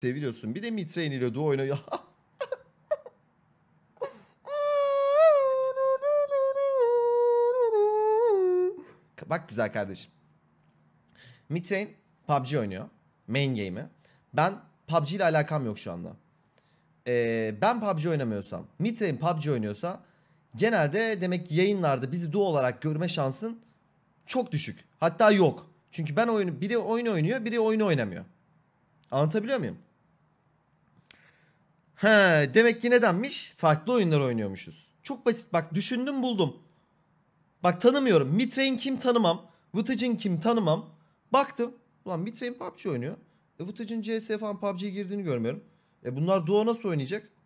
Seviyorsun. Bir de Mitrain ile duo oynuyor. Bak güzel kardeşim. Mitrain PUBG oynuyor. Main game'i. Ben PUBG ile alakam yok şu anda. Ee, ben PUBG oynamıyorsam, Mitrain PUBG oynuyorsa genelde demek ki yayınlarda bizi duo olarak görme şansın çok düşük. Hatta yok. Çünkü ben oyunu biri oyun oynuyor, biri oyunu oynamıyor. Anlatabiliyor muyum? He, demek ki nedenmiş? Farklı oyunlar oynuyormuşuz. Çok basit bak düşündüm buldum. Bak tanımıyorum. Mitrain kim tanımam. Vıtıcın kim tanımam. Baktım. Ulan Mitrain PUBG oynuyor. E Vıtıcın CS falan PUBG'ye girdiğini görmüyorum. E bunlar Duo nasıl oynayacak?